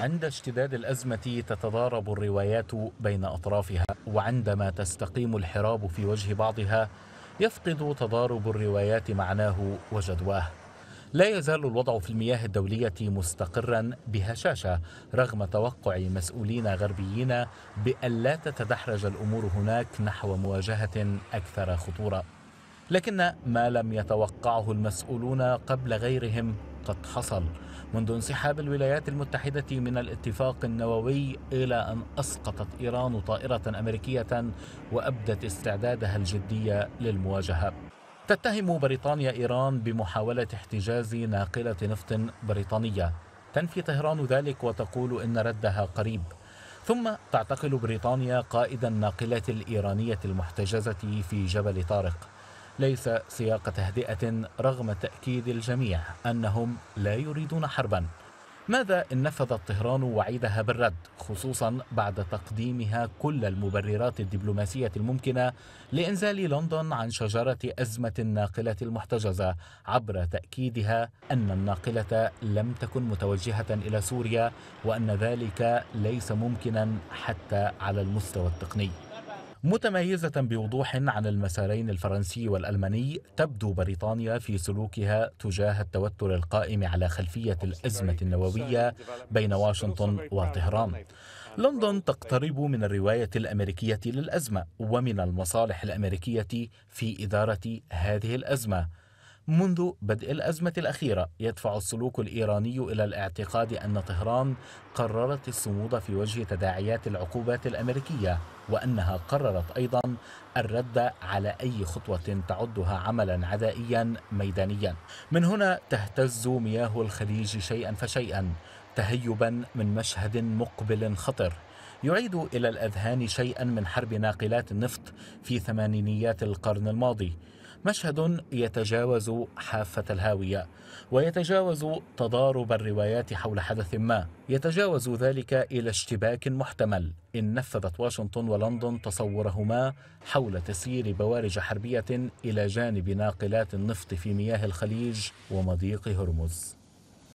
عند اشتداد الأزمة تتضارب الروايات بين أطرافها وعندما تستقيم الحراب في وجه بعضها يفقد تضارب الروايات معناه وجدواه لا يزال الوضع في المياه الدولية مستقرا بهشاشة رغم توقع مسؤولين غربيين بأن لا تتدحرج الأمور هناك نحو مواجهة أكثر خطورة لكن ما لم يتوقعه المسؤولون قبل غيرهم قد حصل منذ انسحاب الولايات المتحدة من الاتفاق النووي إلى أن أسقطت إيران طائرة أمريكية وأبدت استعدادها الجدي للمواجهة تتهم بريطانيا إيران بمحاولة احتجاز ناقلة نفط بريطانية تنفي طهران ذلك وتقول إن ردها قريب ثم تعتقل بريطانيا قائد الناقلة الإيرانية المحتجزة في جبل طارق ليس سياق تهدئة رغم تأكيد الجميع أنهم لا يريدون حربا ماذا إن نفذت طهران وعيدها بالرد خصوصا بعد تقديمها كل المبررات الدبلوماسية الممكنة لإنزال لندن عن شجرة أزمة الناقلة المحتجزة عبر تأكيدها أن الناقلة لم تكن متوجهة إلى سوريا وأن ذلك ليس ممكنا حتى على المستوى التقني متميزة بوضوح عن المسارين الفرنسي والألماني تبدو بريطانيا في سلوكها تجاه التوتر القائم على خلفية الأزمة النووية بين واشنطن وطهران لندن تقترب من الرواية الأمريكية للأزمة ومن المصالح الأمريكية في إدارة هذه الأزمة منذ بدء الأزمة الأخيرة يدفع السلوك الإيراني إلى الاعتقاد أن طهران قررت الصمود في وجه تداعيات العقوبات الأمريكية وأنها قررت أيضا الرد على أي خطوة تعدها عملا عدائيا ميدانيا من هنا تهتز مياه الخليج شيئا فشيئا تهيبا من مشهد مقبل خطر يعيد إلى الأذهان شيئا من حرب ناقلات النفط في ثمانينيات القرن الماضي مشهد يتجاوز حافة الهاوية ويتجاوز تضارب الروايات حول حدث ما يتجاوز ذلك إلى اشتباك محتمل إن نفذت واشنطن ولندن تصورهما حول تسيير بوارج حربية إلى جانب ناقلات النفط في مياه الخليج ومضيق هرمز